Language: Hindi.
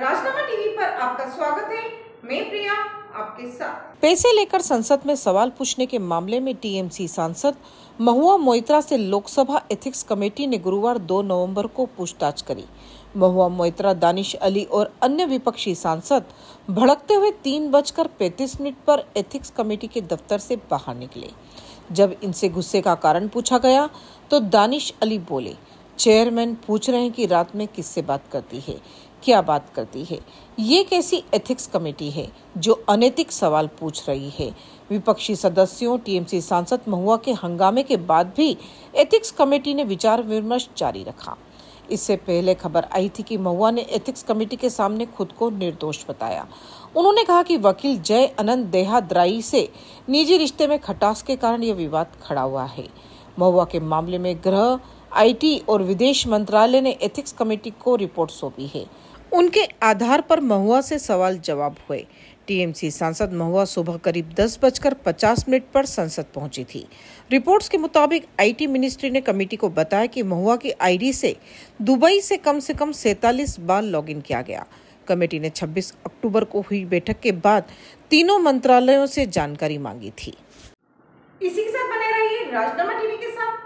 राजनामा टीवी पर आपका स्वागत है मैं प्रिया आपके साथ पैसे लेकर संसद में सवाल पूछने के मामले में टीएमसी सांसद महुआ मोइत्रा से लोकसभा एथिक्स कमेटी ने गुरुवार 2 नवंबर को पूछताछ करी महुआ मोइत्रा दानिश अली और अन्य विपक्षी सांसद भड़कते हुए तीन बजकर पैंतीस मिनट पर एथिक्स कमेटी के दफ्तर से बाहर निकले जब इनसे गुस्से का कारण पूछा गया तो दानिश अली बोले चेयरमैन पूछ रहे हैं कि रात में किससे बात करती है क्या बात करती है ये कैसी एथिक्स कमेटी है जो अनैतिक सवाल पूछ रही है विपक्षी सदस्यों टीएमसी सांसद महुआ के हंगामे के बाद भी एथिक्स कमेटी ने विचार विमर्श जारी रखा इससे पहले खबर आई थी कि महुआ ने एथिक्स कमेटी के सामने खुद को निर्दोष बताया उन्होंने कहा कि वकील जय अनंत देहाद्राई से निजी रिश्ते में खटास के कारण यह विवाद खड़ा हुआ है महुआ के मामले में गृह आईटी और विदेश मंत्रालय ने एथिक्स कमेटी को रिपोर्ट सौंपी है उनके आधार पर महुआ से सवाल जवाब हुए टीएमसी सांसद महुआ सुबह करीब दस बजकर पचास मिनट पर संसद पहुंची थी रिपोर्ट्स के मुताबिक आईटी मिनिस्ट्री ने कमेटी को बताया कि महुआ की आईडी से दुबई से कम से कम सैतालीस बार लॉगिन किया गया कमेटी ने 26 अक्टूबर को हुई बैठक के बाद तीनों मंत्रालयों से जानकारी मांगी थी इसी के साथ बने रहिए राजनामा टीवी के साथ